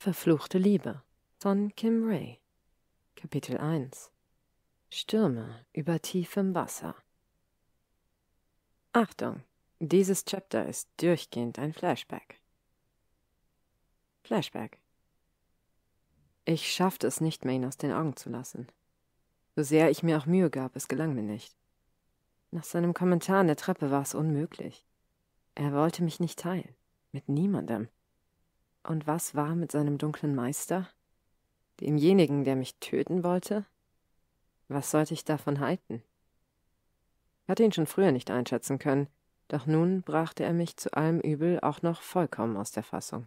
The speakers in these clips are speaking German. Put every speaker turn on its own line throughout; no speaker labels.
Verfluchte Liebe von Kim Ray Kapitel 1 Stürme über tiefem Wasser Achtung! Dieses Chapter ist durchgehend ein Flashback. Flashback. Ich schaffte es nicht mehr, ihn aus den Augen zu lassen. So sehr ich mir auch Mühe gab, es gelang mir nicht. Nach seinem Kommentar an der Treppe war es unmöglich. Er wollte mich nicht teilen. Mit niemandem. Und was war mit seinem dunklen Meister? Demjenigen, der mich töten wollte? Was sollte ich davon halten? Ich hatte ihn schon früher nicht einschätzen können, doch nun brachte er mich zu allem Übel auch noch vollkommen aus der Fassung.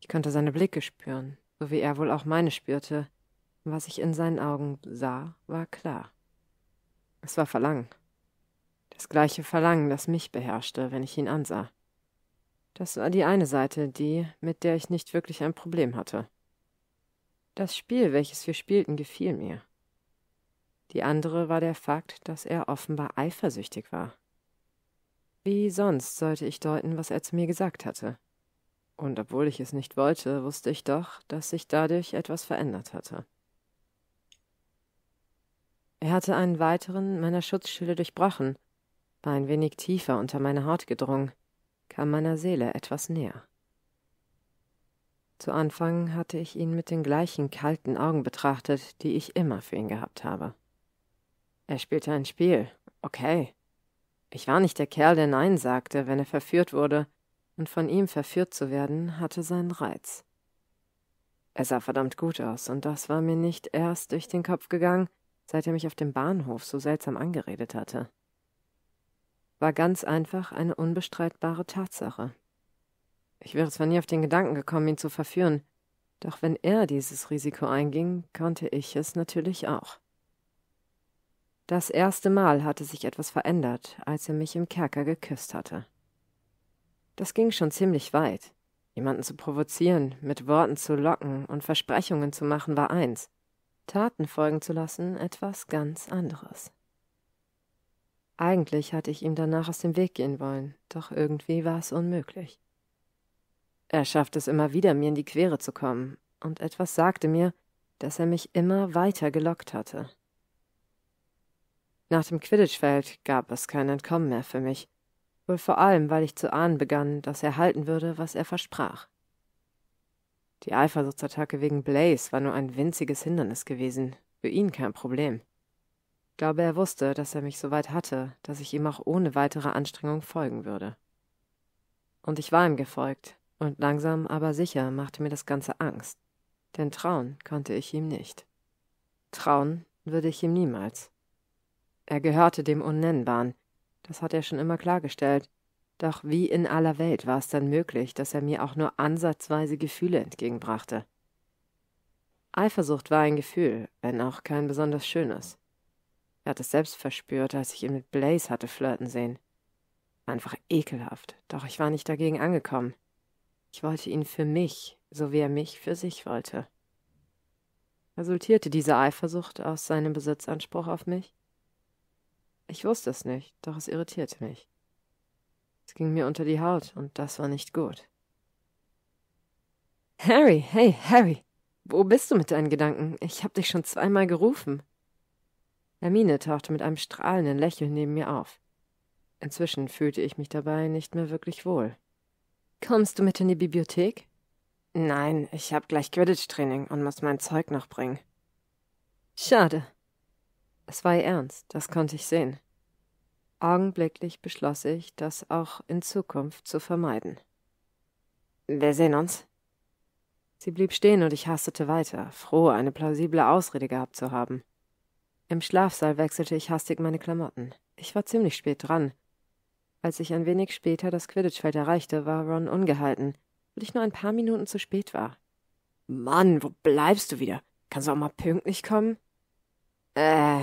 Ich konnte seine Blicke spüren, so wie er wohl auch meine spürte. Was ich in seinen Augen sah, war klar. Es war Verlangen. Das gleiche Verlangen, das mich beherrschte, wenn ich ihn ansah. Das war die eine Seite, die, mit der ich nicht wirklich ein Problem hatte. Das Spiel, welches wir spielten, gefiel mir. Die andere war der Fakt, dass er offenbar eifersüchtig war. Wie sonst sollte ich deuten, was er zu mir gesagt hatte? Und obwohl ich es nicht wollte, wusste ich doch, dass sich dadurch etwas verändert hatte. Er hatte einen weiteren meiner Schutzschilde durchbrochen, war ein wenig tiefer unter meine Haut gedrungen, kam meiner Seele etwas näher. Zu Anfang hatte ich ihn mit den gleichen kalten Augen betrachtet, die ich immer für ihn gehabt habe. Er spielte ein Spiel, okay. Ich war nicht der Kerl, der Nein sagte, wenn er verführt wurde, und von ihm verführt zu werden, hatte seinen Reiz. Er sah verdammt gut aus, und das war mir nicht erst durch den Kopf gegangen, seit er mich auf dem Bahnhof so seltsam angeredet hatte war ganz einfach eine unbestreitbare Tatsache. Ich wäre zwar nie auf den Gedanken gekommen, ihn zu verführen, doch wenn er dieses Risiko einging, konnte ich es natürlich auch. Das erste Mal hatte sich etwas verändert, als er mich im Kerker geküsst hatte. Das ging schon ziemlich weit. Jemanden zu provozieren, mit Worten zu locken und Versprechungen zu machen war eins, Taten folgen zu lassen etwas ganz anderes. Eigentlich hatte ich ihm danach aus dem Weg gehen wollen, doch irgendwie war es unmöglich. Er schaffte es immer wieder, mir in die Quere zu kommen, und etwas sagte mir, dass er mich immer weiter gelockt hatte. Nach dem Quidditchfeld gab es kein Entkommen mehr für mich, wohl vor allem, weil ich zu ahnen begann, dass er halten würde, was er versprach. Die Eifersuchtsattacke wegen Blaze war nur ein winziges Hindernis gewesen, für ihn kein Problem glaube, er wusste, dass er mich so weit hatte, dass ich ihm auch ohne weitere Anstrengung folgen würde. Und ich war ihm gefolgt, und langsam aber sicher machte mir das Ganze Angst, denn trauen konnte ich ihm nicht. Trauen würde ich ihm niemals. Er gehörte dem Unnennbaren, das hat er schon immer klargestellt, doch wie in aller Welt war es dann möglich, dass er mir auch nur ansatzweise Gefühle entgegenbrachte. Eifersucht war ein Gefühl, wenn auch kein besonders schönes. Er hat es selbst verspürt, als ich ihn mit Blaze hatte flirten sehen. Einfach ekelhaft, doch ich war nicht dagegen angekommen. Ich wollte ihn für mich, so wie er mich für sich wollte. Resultierte diese Eifersucht aus seinem Besitzanspruch auf mich? Ich wusste es nicht, doch es irritierte mich. Es ging mir unter die Haut, und das war nicht gut. Harry, hey, Harry, wo bist du mit deinen Gedanken? Ich hab dich schon zweimal gerufen. Hermine tauchte mit einem strahlenden Lächeln neben mir auf. Inzwischen fühlte ich mich dabei nicht mehr wirklich wohl. Kommst du mit in die Bibliothek? Nein, ich habe gleich Quidditch-Training und muss mein Zeug noch bringen. Schade. Es war ihr ernst, das konnte ich sehen. Augenblicklich beschloss ich, das auch in Zukunft zu vermeiden. Wir sehen uns. Sie blieb stehen und ich hastete weiter, froh, eine plausible Ausrede gehabt zu haben. Im Schlafsaal wechselte ich hastig meine Klamotten. Ich war ziemlich spät dran. Als ich ein wenig später das Quidditchfeld erreichte, war Ron ungehalten, weil ich nur ein paar Minuten zu spät war. Mann, wo bleibst du wieder? Kannst du auch mal pünktlich kommen? Äh.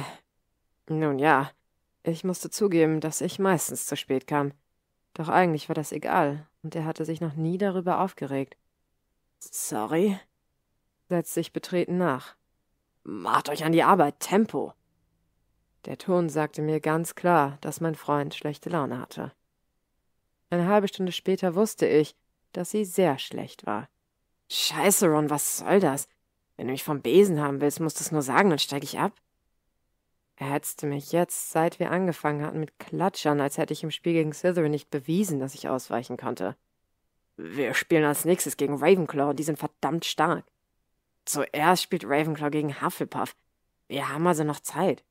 Nun ja, ich musste zugeben, dass ich meistens zu spät kam. Doch eigentlich war das egal, und er hatte sich noch nie darüber aufgeregt. Sorry? setzte ich betreten nach. Macht euch an die Arbeit, Tempo! Der Ton sagte mir ganz klar, dass mein Freund schlechte Laune hatte. Eine halbe Stunde später wusste ich, dass sie sehr schlecht war. Scheiße, Ron, was soll das? Wenn du mich vom Besen haben willst, musst du es nur sagen, dann steige ich ab. Er hetzte mich jetzt, seit wir angefangen hatten, mit Klatschern, als hätte ich im Spiel gegen Slytherin nicht bewiesen, dass ich ausweichen konnte. Wir spielen als nächstes gegen Ravenclaw und die sind verdammt stark. Zuerst spielt Ravenclaw gegen Hufflepuff. Wir haben also noch Zeit.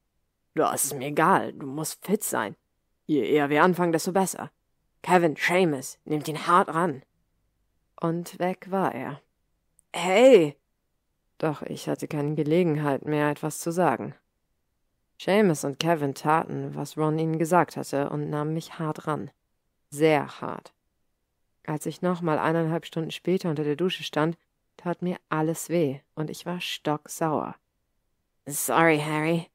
Doch, es ist mir egal, du musst fit sein. Je eher wir anfangen, desto besser. Kevin, Seamus, nehmt ihn hart ran. Und weg war er. Hey! Doch ich hatte keine Gelegenheit mehr, etwas zu sagen. Seamus und Kevin taten, was Ron ihnen gesagt hatte, und nahmen mich hart ran. Sehr hart. Als ich nochmal eineinhalb Stunden später unter der Dusche stand, tat mir alles weh, und ich war stocksauer. Sorry, Harry,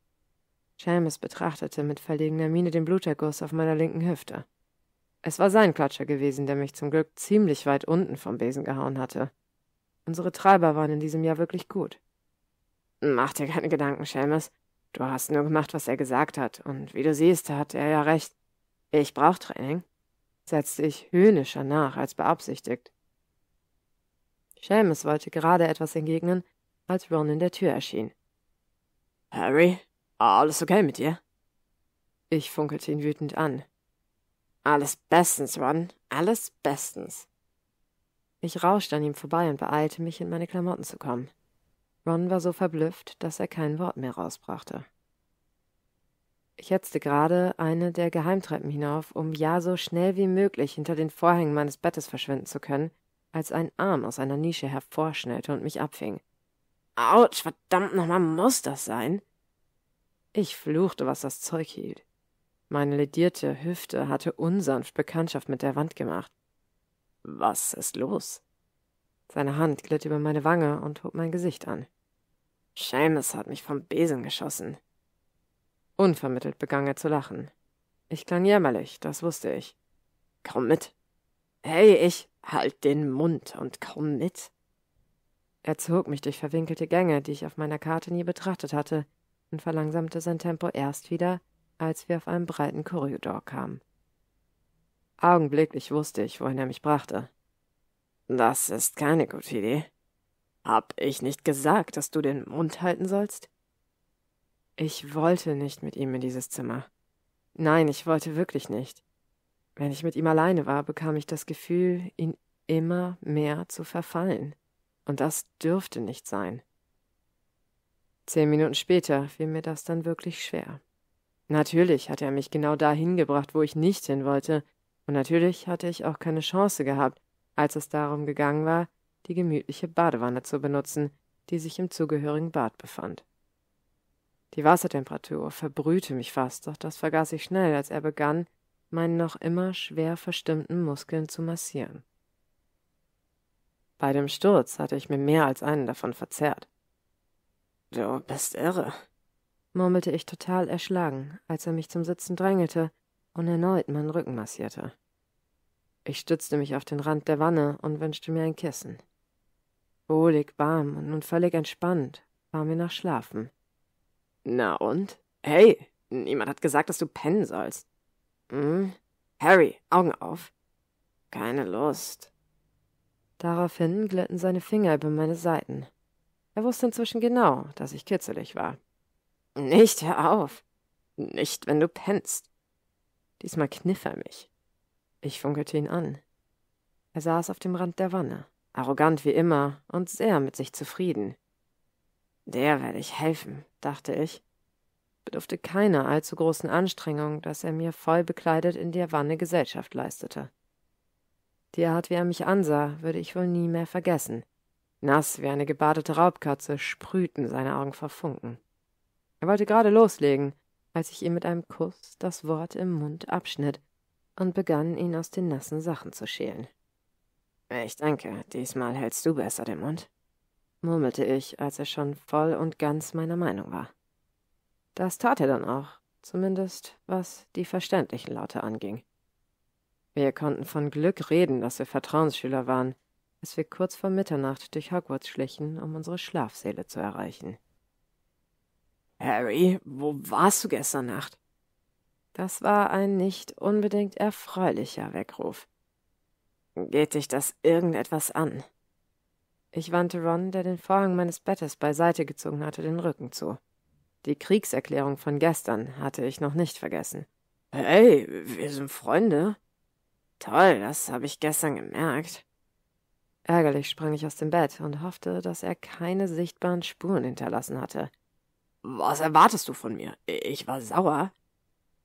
Chalmers betrachtete mit verlegener Miene den Bluterguss auf meiner linken Hüfte. Es war sein Klatscher gewesen, der mich zum Glück ziemlich weit unten vom Besen gehauen hatte. Unsere Treiber waren in diesem Jahr wirklich gut. Mach dir keine Gedanken, Chalmers. Du hast nur gemacht, was er gesagt hat, und wie du siehst, hat er ja recht. Ich brauch Training, setzte ich höhnischer nach als beabsichtigt. Seamus wollte gerade etwas entgegnen, als Ron in der Tür erschien. Harry, Ah, alles okay mit dir? Ich funkelte ihn wütend an. Alles bestens, Ron. Alles bestens. Ich rauschte an ihm vorbei und beeilte mich, in meine Klamotten zu kommen. Ron war so verblüfft, dass er kein Wort mehr rausbrachte. Ich hetzte gerade eine der Geheimtreppen hinauf, um ja so schnell wie möglich hinter den Vorhängen meines Bettes verschwinden zu können, als ein Arm aus einer Nische hervorschnellte und mich abfing. Autsch, verdammt nochmal muss das sein? Ich fluchte, was das Zeug hielt. Meine ledierte Hüfte hatte unsanft Bekanntschaft mit der Wand gemacht. Was ist los? Seine Hand glitt über meine Wange und hob mein Gesicht an. Seamus hat mich vom Besen geschossen. Unvermittelt begann er zu lachen. Ich klang jämmerlich, das wusste ich. Komm mit. Hey, ich. Halt den Mund und komm mit. Er zog mich durch verwinkelte Gänge, die ich auf meiner Karte nie betrachtet hatte, und verlangsamte sein Tempo erst wieder, als wir auf einen breiten Korridor kamen. Augenblicklich wusste ich, wohin er mich brachte. Das ist keine gute Idee. Hab ich nicht gesagt, dass du den Mund halten sollst? Ich wollte nicht mit ihm in dieses Zimmer. Nein, ich wollte wirklich nicht. Wenn ich mit ihm alleine war, bekam ich das Gefühl, ihn immer mehr zu verfallen. Und das dürfte nicht sein. Zehn Minuten später fiel mir das dann wirklich schwer. Natürlich hatte er mich genau dahin gebracht, wo ich nicht hin wollte, und natürlich hatte ich auch keine Chance gehabt, als es darum gegangen war, die gemütliche Badewanne zu benutzen, die sich im zugehörigen Bad befand. Die Wassertemperatur verbrühte mich fast, doch das vergaß ich schnell, als er begann, meinen noch immer schwer verstimmten Muskeln zu massieren. Bei dem Sturz hatte ich mir mehr als einen davon verzerrt. Du bist irre, murmelte ich total erschlagen, als er mich zum Sitzen drängelte und erneut meinen Rücken massierte. Ich stützte mich auf den Rand der Wanne und wünschte mir ein Kissen. Wohlig, warm und nun völlig entspannt war mir nach Schlafen. Na und? Hey, niemand hat gesagt, dass du pennen sollst. Hm? Harry, Augen auf. Keine Lust. Daraufhin glitten seine Finger über meine Seiten. Er wusste inzwischen genau, dass ich kitzelig war. Nicht, hör auf. Nicht, wenn du pennst. Diesmal kniff er mich. Ich funkelte ihn an. Er saß auf dem Rand der Wanne, arrogant wie immer und sehr mit sich zufrieden. Der werde ich helfen, dachte ich. Bedurfte keiner allzu großen Anstrengung, dass er mir voll bekleidet in der Wanne Gesellschaft leistete. Die Art, wie er mich ansah, würde ich wohl nie mehr vergessen. Nass wie eine gebadete Raubkatze sprühten seine Augen vor Funken. Er wollte gerade loslegen, als ich ihm mit einem Kuss das Wort im Mund abschnitt und begann, ihn aus den nassen Sachen zu schälen. Ich danke, diesmal hältst du besser den Mund, murmelte ich, als er schon voll und ganz meiner Meinung war. Das tat er dann auch, zumindest was die verständlichen Laute anging. Wir konnten von Glück reden, dass wir Vertrauensschüler waren, als wir kurz vor Mitternacht durch Hogwarts schlichen, um unsere Schlafsäle zu erreichen. Harry, wo warst du gestern Nacht? Das war ein nicht unbedingt erfreulicher Weckruf. Geht dich das irgendetwas an? Ich wandte Ron, der den Vorhang meines Bettes beiseite gezogen hatte, den Rücken zu. Die Kriegserklärung von gestern hatte ich noch nicht vergessen. Hey, wir sind Freunde. Toll, das habe ich gestern gemerkt. Ärgerlich sprang ich aus dem Bett und hoffte, dass er keine sichtbaren Spuren hinterlassen hatte. Was erwartest du von mir? Ich war sauer.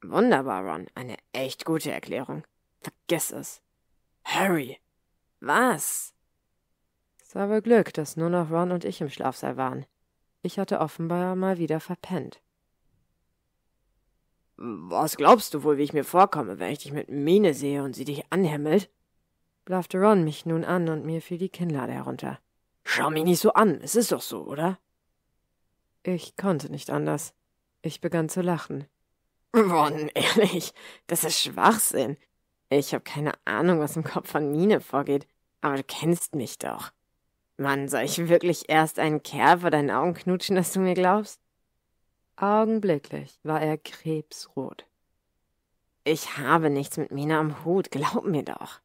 Wunderbar, Ron. Eine echt gute Erklärung. Vergiss es. Harry. Was? Es war wohl Glück, dass nur noch Ron und ich im Schlafsaal waren. Ich hatte offenbar mal wieder verpennt. Was glaubst du wohl, wie ich mir vorkomme, wenn ich dich mit Mine sehe und sie dich anhimmelt? blaffte Ron mich nun an und mir fiel die Kinnlade herunter. Schau mich nicht so an, es ist doch so, oder? Ich konnte nicht anders. Ich begann zu lachen. Ron, ehrlich, das ist Schwachsinn. Ich habe keine Ahnung, was im Kopf von Mine vorgeht, aber du kennst mich doch. Mann, soll ich wirklich erst einen Kerl vor deinen Augen knutschen, dass du mir glaubst? Augenblicklich war er krebsrot. Ich habe nichts mit Mine am Hut, glaub mir doch.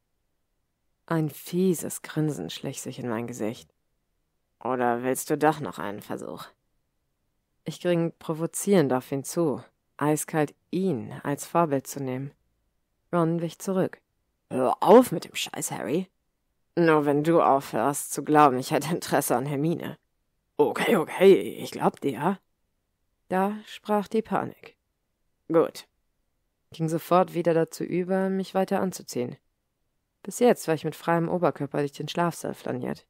Ein fieses Grinsen schlich sich in mein Gesicht. Oder willst du doch noch einen Versuch? Ich ging provozierend auf ihn zu, eiskalt ihn als Vorbild zu nehmen. Ron wich zurück. Hör auf mit dem Scheiß, Harry. Nur wenn du aufhörst zu glauben, ich hätte Interesse an Hermine. Okay, okay, ich glaub dir. Da sprach die Panik. Gut. Ging sofort wieder dazu über, mich weiter anzuziehen. Bis jetzt war ich mit freiem Oberkörper durch den Schlafsaal flaniert.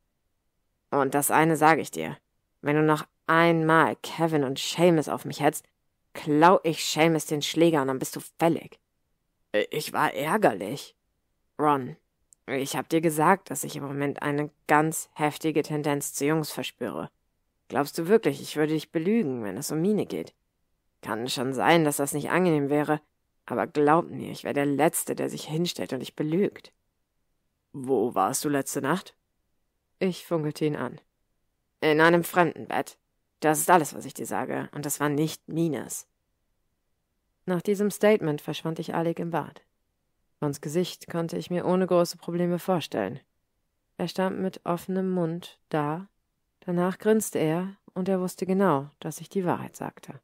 Und das eine sage ich dir. Wenn du noch einmal Kevin und Seamus auf mich hetzt, klau ich Seamus den Schläger und dann bist du fällig. Äh, ich war ärgerlich. Ron, ich hab dir gesagt, dass ich im Moment eine ganz heftige Tendenz zu Jungs verspüre. Glaubst du wirklich, ich würde dich belügen, wenn es um Mine geht? Kann schon sein, dass das nicht angenehm wäre, aber glaub mir, ich wäre der Letzte, der sich hinstellt und dich belügt. Wo warst du letzte Nacht? Ich funkelte ihn an. In einem fremden Bett. Das ist alles, was ich dir sage, und das war nicht Minas. Nach diesem Statement verschwand ich eilig im Bad. Rons Gesicht konnte ich mir ohne große Probleme vorstellen. Er stand mit offenem Mund da, danach grinste er, und er wusste genau, dass ich die Wahrheit sagte.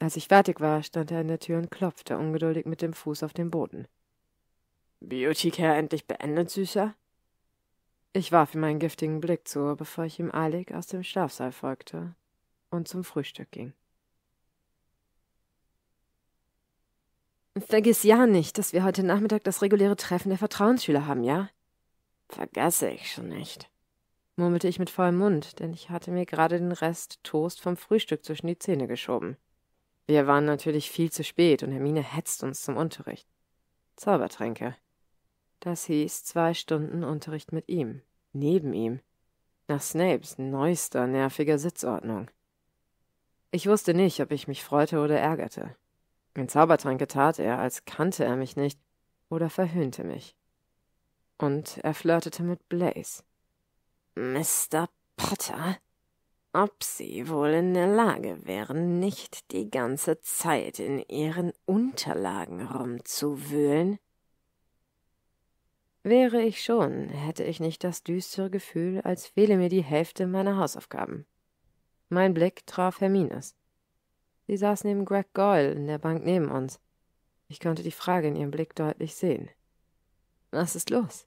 Als ich fertig war, stand er in der Tür und klopfte ungeduldig mit dem Fuß auf den Boden. Beautycare endlich beendet, Süßer? Ich warf ihm einen giftigen Blick zu, bevor ich ihm eilig aus dem Schlafsaal folgte und zum Frühstück ging. Vergiss ja nicht, dass wir heute Nachmittag das reguläre Treffen der Vertrauensschüler haben, ja? Vergesse ich schon nicht, murmelte ich mit vollem Mund, denn ich hatte mir gerade den Rest Toast vom Frühstück zwischen die Zähne geschoben. Wir waren natürlich viel zu spät und Hermine hetzt uns zum Unterricht. Zaubertränke. Das hieß zwei Stunden Unterricht mit ihm, neben ihm, nach Snapes neuester nerviger Sitzordnung. Ich wusste nicht, ob ich mich freute oder ärgerte. In Zaubertränke tat er, als kannte er mich nicht oder verhöhnte mich. Und er flirtete mit Blaze. Mr. Potter, ob Sie wohl in der Lage wären, nicht die ganze Zeit in Ihren Unterlagen rumzuwühlen? Wäre ich schon, hätte ich nicht das düstere Gefühl, als fehle mir die Hälfte meiner Hausaufgaben. Mein Blick traf Hermines. Sie saß neben Greg Goyle in der Bank neben uns. Ich konnte die Frage in ihrem Blick deutlich sehen. Was ist los?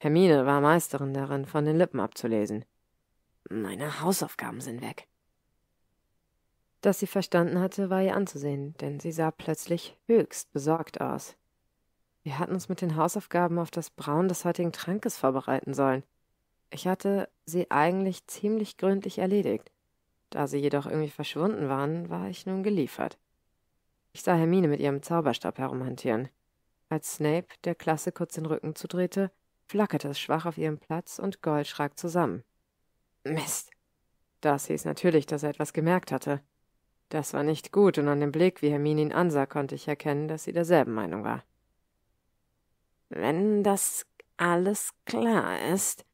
Hermine war Meisterin darin, von den Lippen abzulesen. Meine Hausaufgaben sind weg. Dass sie verstanden hatte, war ihr anzusehen, denn sie sah plötzlich höchst besorgt aus. Wir hatten uns mit den Hausaufgaben auf das Brauen des heutigen Trankes vorbereiten sollen. Ich hatte sie eigentlich ziemlich gründlich erledigt. Da sie jedoch irgendwie verschwunden waren, war ich nun geliefert. Ich sah Hermine mit ihrem Zauberstab herumhantieren. Als Snape der Klasse kurz den Rücken zudrehte, flackerte es schwach auf ihrem Platz und Gold schrak zusammen. Mist! Das hieß natürlich, dass er etwas gemerkt hatte. Das war nicht gut, und an dem Blick, wie Hermine ihn ansah, konnte ich erkennen, dass sie derselben Meinung war. Wenn das alles klar ist,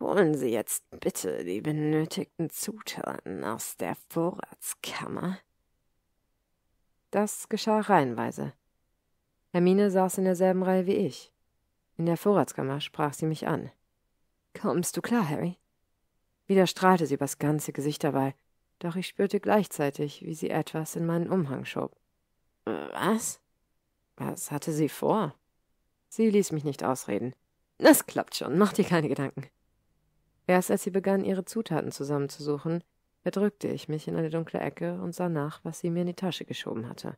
holen Sie jetzt bitte die benötigten Zutaten aus der Vorratskammer. Das geschah reihenweise. Hermine saß in derselben Reihe wie ich. In der Vorratskammer sprach sie mich an. Kommst du klar, Harry? Wieder strahlte sie übers ganze Gesicht dabei, doch ich spürte gleichzeitig, wie sie etwas in meinen Umhang schob. Äh, was? Was hatte sie vor? Sie ließ mich nicht ausreden. Das klappt schon, mach dir keine Gedanken. Erst als sie begann, ihre Zutaten zusammenzusuchen, verdrückte ich mich in eine dunkle Ecke und sah nach, was sie mir in die Tasche geschoben hatte.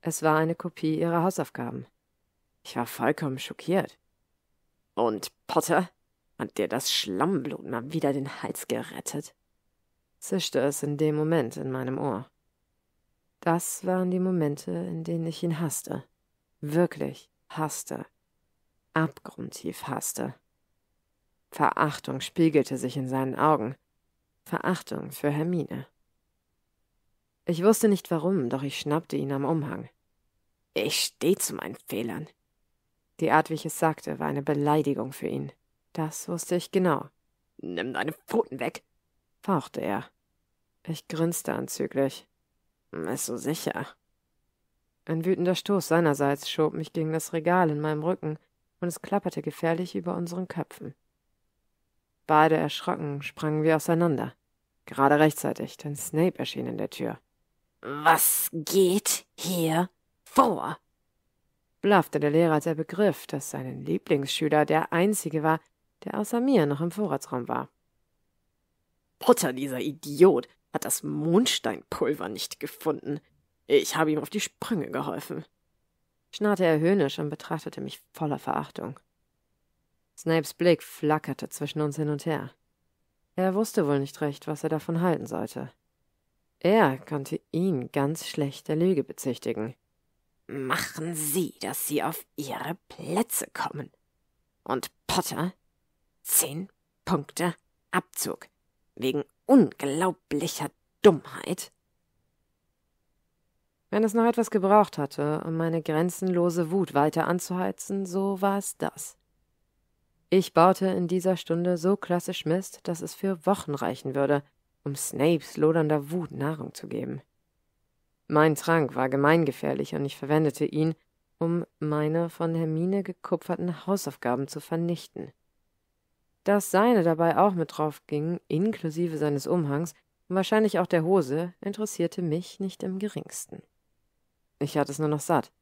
Es war eine Kopie ihrer Hausaufgaben. Ich war vollkommen schockiert. Und Potter? Hat dir das Schlammblut mal wieder den Hals gerettet? zischte es in dem Moment in meinem Ohr. Das waren die Momente, in denen ich ihn hasste. Wirklich hasste, abgrundtief hasste. Verachtung spiegelte sich in seinen Augen, Verachtung für Hermine. Ich wusste nicht warum, doch ich schnappte ihn am Umhang. Ich stehe zu meinen Fehlern. Die Art, wie ich es sagte, war eine Beleidigung für ihn. Das wusste ich genau. Nimm deine Pfoten weg, fauchte er. Ich grinste anzüglich. Ist so sicher. Ein wütender Stoß seinerseits schob mich gegen das Regal in meinem Rücken, und es klapperte gefährlich über unseren Köpfen. Beide erschrocken sprangen wir auseinander. Gerade rechtzeitig, denn Snape erschien in der Tür. Was geht hier vor? blaffte der Lehrer, als er begriff, dass sein Lieblingsschüler der einzige war, der außer mir noch im Vorratsraum war. Potter, dieser Idiot, hat das Mondsteinpulver nicht gefunden. Ich habe ihm auf die Sprünge geholfen. Schnarrte er höhnisch und betrachtete mich voller Verachtung. Snapes Blick flackerte zwischen uns hin und her. Er wusste wohl nicht recht, was er davon halten sollte. Er konnte ihn ganz schlecht der Lüge bezichtigen. Machen Sie, dass Sie auf Ihre Plätze kommen. Und Potter? Zehn Punkte Abzug. Wegen unglaublicher Dummheit? Wenn es noch etwas gebraucht hatte, um meine grenzenlose Wut weiter anzuheizen, so war es das. Ich baute in dieser Stunde so klassisch Mist, dass es für Wochen reichen würde, um Snapes lodernder Wut Nahrung zu geben. Mein Trank war gemeingefährlich und ich verwendete ihn, um meine von Hermine gekupferten Hausaufgaben zu vernichten. Dass seine dabei auch mit drauf ging, inklusive seines Umhangs und wahrscheinlich auch der Hose, interessierte mich nicht im geringsten. Ich hatte es nur noch satt.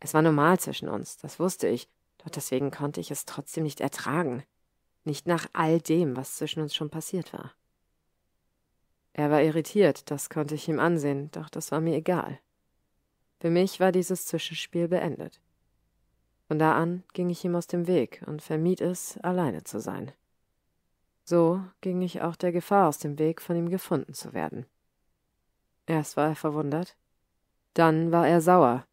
Es war normal zwischen uns, das wusste ich, doch deswegen konnte ich es trotzdem nicht ertragen. Nicht nach all dem, was zwischen uns schon passiert war. Er war irritiert, das konnte ich ihm ansehen, doch das war mir egal. Für mich war dieses Zwischenspiel beendet. Von da an ging ich ihm aus dem Weg und vermied es, alleine zu sein. So ging ich auch der Gefahr aus dem Weg, von ihm gefunden zu werden. Erst war er verwundert, dann war er sauer,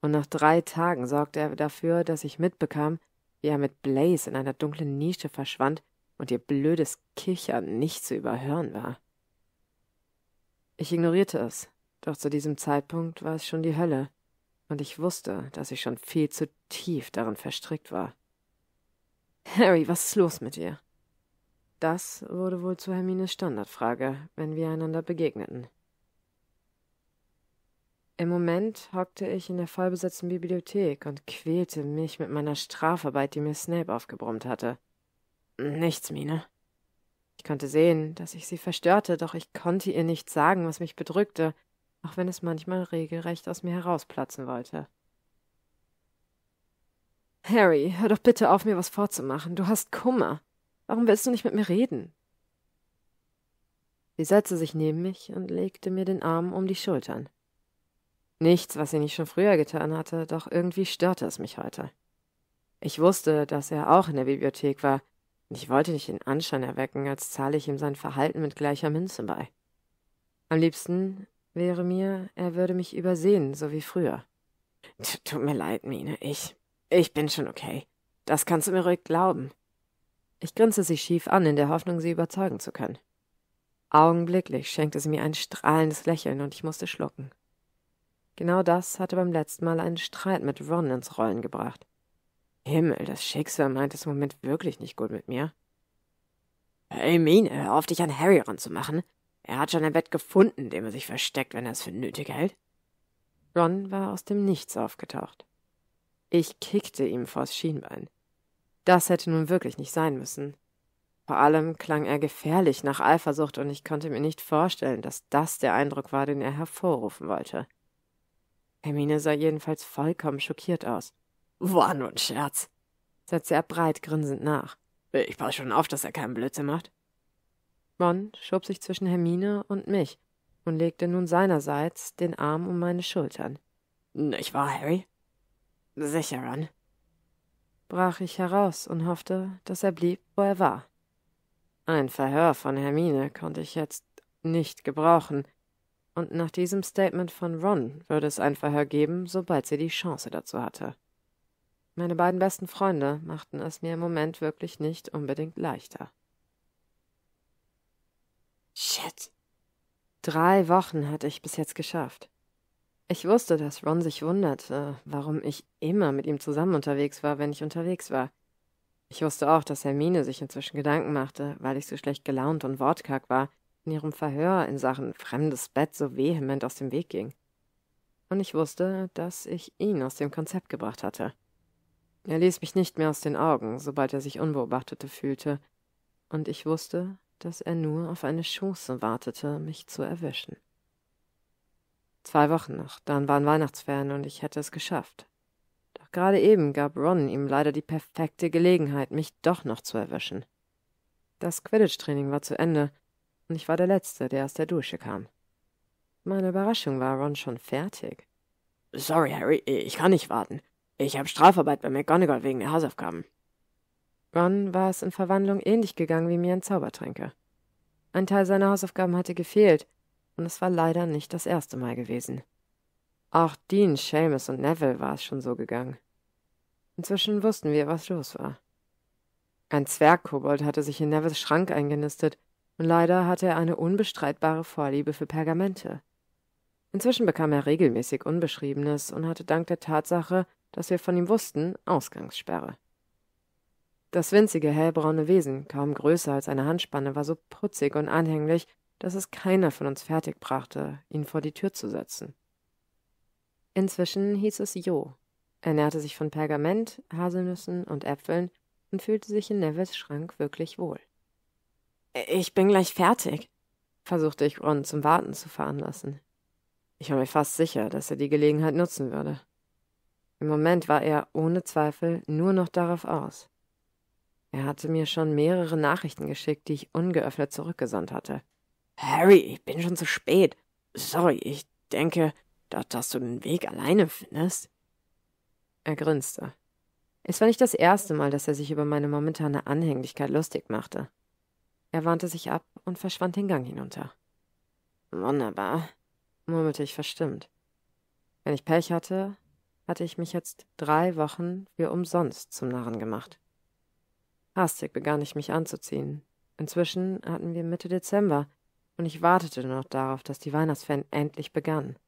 und nach drei Tagen sorgte er dafür, dass ich mitbekam, wie er mit Blaze in einer dunklen Nische verschwand und ihr blödes Kichern nicht zu überhören war. Ich ignorierte es, doch zu diesem Zeitpunkt war es schon die Hölle, und ich wusste, dass ich schon viel zu tief darin verstrickt war. Harry, was ist los mit dir? Das wurde wohl zu Hermines Standardfrage, wenn wir einander begegneten. Im Moment hockte ich in der vollbesetzten Bibliothek und quälte mich mit meiner Strafarbeit, die mir Snape aufgebrummt hatte. Nichts, Mine. Ich konnte sehen, dass ich sie verstörte, doch ich konnte ihr nicht sagen, was mich bedrückte, auch wenn es manchmal regelrecht aus mir herausplatzen wollte. Harry, hör doch bitte auf, mir was vorzumachen. Du hast Kummer. Warum willst du nicht mit mir reden? Sie setzte sich neben mich und legte mir den Arm um die Schultern. Nichts, was sie nicht schon früher getan hatte, doch irgendwie störte es mich heute. Ich wusste, dass er auch in der Bibliothek war, und ich wollte nicht den Anschein erwecken, als zahle ich ihm sein Verhalten mit gleicher Münze bei. Am liebsten wäre mir, er würde mich übersehen, so wie früher. T Tut mir leid, Mine, ich. Ich bin schon okay. Das kannst du mir ruhig glauben. Ich grinste sie schief an, in der Hoffnung, sie überzeugen zu können. Augenblicklich schenkte sie mir ein strahlendes Lächeln und ich musste schlucken. Genau das hatte beim letzten Mal einen Streit mit Ron ins Rollen gebracht. Himmel, das Schicksal meint es im Moment wirklich nicht gut mit mir. Hey, Mine, hör auf, dich an Harry ranzumachen. Er hat schon ein Bett gefunden, dem er sich versteckt, wenn er es für nötig hält. Ron war aus dem Nichts aufgetaucht. Ich kickte ihm vors Schienbein. Das hätte nun wirklich nicht sein müssen. Vor allem klang er gefährlich nach Eifersucht und ich konnte mir nicht vorstellen, dass das der Eindruck war, den er hervorrufen wollte. Hermine sah jedenfalls vollkommen schockiert aus. War nur ein Scherz, setzte er breit grinsend nach. Ich passe schon auf, dass er keinen Blödsinn macht. Mon schob sich zwischen Hermine und mich und legte nun seinerseits den Arm um meine Schultern. Nicht wahr, Harry? Sicher, Ron. Brach ich heraus und hoffte, dass er blieb, wo er war. Ein Verhör von Hermine konnte ich jetzt nicht gebrauchen, und nach diesem Statement von Ron würde es ein Verhör geben, sobald sie die Chance dazu hatte. Meine beiden besten Freunde machten es mir im Moment wirklich nicht unbedingt leichter. Shit. Drei Wochen hatte ich bis jetzt geschafft. Ich wusste, dass Ron sich wunderte, warum ich immer mit ihm zusammen unterwegs war, wenn ich unterwegs war. Ich wusste auch, dass Hermine sich inzwischen Gedanken machte, weil ich so schlecht gelaunt und wortkarg war in ihrem Verhör in Sachen fremdes Bett so vehement aus dem Weg ging. Und ich wusste, dass ich ihn aus dem Konzept gebracht hatte. Er ließ mich nicht mehr aus den Augen, sobald er sich unbeobachtete fühlte, und ich wusste, dass er nur auf eine Chance wartete, mich zu erwischen. Zwei Wochen noch, dann waren Weihnachtsferien und ich hätte es geschafft. Doch gerade eben gab Ron ihm leider die perfekte Gelegenheit, mich doch noch zu erwischen. Das Quidditch-Training war zu Ende und ich war der Letzte, der aus der Dusche kam. Meine Überraschung war Ron schon fertig. Sorry, Harry, ich kann nicht warten. Ich habe Strafarbeit bei McGonagall wegen der Hausaufgaben. Ron war es in Verwandlung ähnlich gegangen wie mir in Zaubertränke. Ein Teil seiner Hausaufgaben hatte gefehlt, und es war leider nicht das erste Mal gewesen. Auch Dean, Seamus und Neville war es schon so gegangen. Inzwischen wussten wir, was los war. Ein Zwergkobold hatte sich in Nevilles Schrank eingenistet Leider hatte er eine unbestreitbare Vorliebe für Pergamente. Inzwischen bekam er regelmäßig Unbeschriebenes und hatte dank der Tatsache, dass wir von ihm wussten, Ausgangssperre. Das winzige hellbraune Wesen, kaum größer als eine Handspanne, war so putzig und anhänglich, dass es keiner von uns fertigbrachte, ihn vor die Tür zu setzen. Inzwischen hieß es Jo. Er nährte sich von Pergament, Haselnüssen und Äpfeln und fühlte sich in Nevils Schrank wirklich wohl. Äh, ich bin gleich fertig, versuchte ich Ron zum Warten zu veranlassen. Ich war mir fast sicher, dass er die Gelegenheit nutzen würde. Im Moment war er ohne Zweifel nur noch darauf aus. Er hatte mir schon mehrere Nachrichten geschickt, die ich ungeöffnet zurückgesandt hatte. Harry, ich bin schon zu spät. Sorry, ich denke, dass, dass du den Weg alleine findest. Er grinste. Es war nicht das erste Mal, dass er sich über meine momentane Anhänglichkeit lustig machte. Er wandte sich ab und verschwand den Gang hinunter. Wunderbar, murmelte ich verstimmt. Wenn ich Pech hatte, hatte ich mich jetzt drei Wochen für umsonst zum Narren gemacht. Hastig begann ich mich anzuziehen. Inzwischen hatten wir Mitte Dezember und ich wartete nur noch darauf, dass die Weihnachtsfan endlich begann.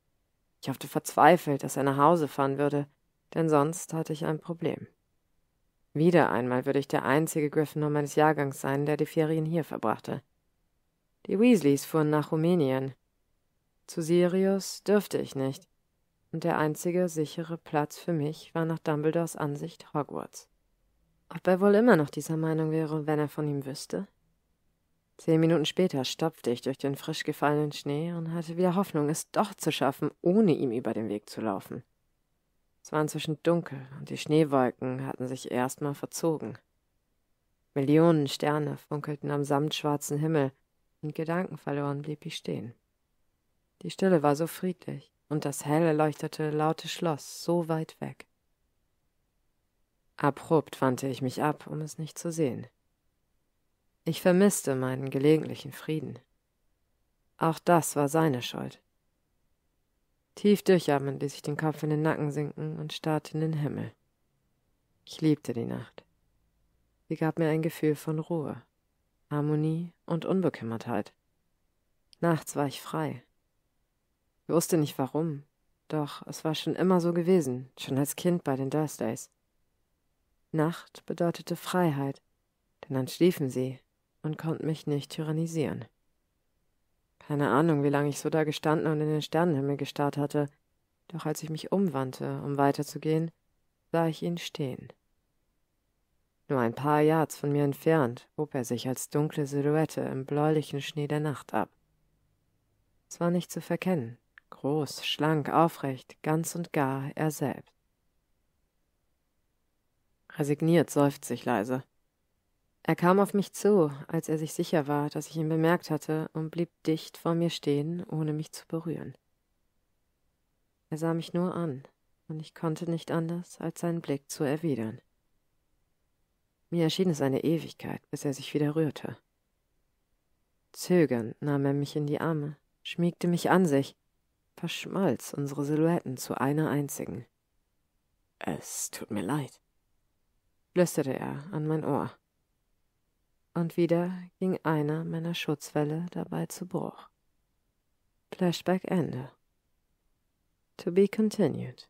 Ich hoffte verzweifelt, dass er nach Hause fahren würde, denn sonst hatte ich ein Problem. Wieder einmal würde ich der einzige Gryffindor meines Jahrgangs sein, der die Ferien hier verbrachte. Die Weasleys fuhren nach Rumänien. Zu Sirius dürfte ich nicht, und der einzige sichere Platz für mich war nach Dumbledores Ansicht Hogwarts. Ob er wohl immer noch dieser Meinung wäre, wenn er von ihm wüsste? Zehn Minuten später stopfte ich durch den frisch gefallenen Schnee und hatte wieder Hoffnung, es doch zu schaffen, ohne ihm über den Weg zu laufen. Es war inzwischen dunkel und die Schneewolken hatten sich erstmal verzogen. Millionen Sterne funkelten am samtschwarzen Himmel und gedankenverloren blieb ich stehen. Die Stille war so friedlich und das helle leuchtete laute Schloss so weit weg. Abrupt wandte ich mich ab, um es nicht zu sehen. Ich vermisste meinen gelegentlichen Frieden. Auch das war seine Schuld. Tief durchatmend ließ ich den Kopf in den Nacken sinken und starrte in den Himmel. Ich liebte die Nacht. Sie gab mir ein Gefühl von Ruhe, Harmonie und Unbekümmertheit. Nachts war ich frei. Ich wusste nicht warum, doch es war schon immer so gewesen, schon als Kind bei den Thursdays. Nacht bedeutete Freiheit, denn dann schliefen sie und konnten mich nicht tyrannisieren. Keine Ahnung, wie lange ich so da gestanden und in den Sternenhimmel gestarrt hatte. Doch als ich mich umwandte, um weiterzugehen, sah ich ihn stehen. Nur ein paar Yards von mir entfernt hob er sich als dunkle Silhouette im bläulichen Schnee der Nacht ab. Es war nicht zu verkennen. Groß, schlank, aufrecht, ganz und gar er selbst. Resigniert seufzte ich leise. Er kam auf mich zu, als er sich sicher war, dass ich ihn bemerkt hatte, und blieb dicht vor mir stehen, ohne mich zu berühren. Er sah mich nur an, und ich konnte nicht anders, als seinen Blick zu erwidern. Mir erschien es eine Ewigkeit, bis er sich wieder rührte. Zögernd nahm er mich in die Arme, schmiegte mich an sich, verschmolz unsere Silhouetten zu einer einzigen. Es tut mir leid, flüsterte er an mein Ohr und wieder ging einer meiner Schutzwelle dabei zu Bruch. Flashback Ende. To be continued.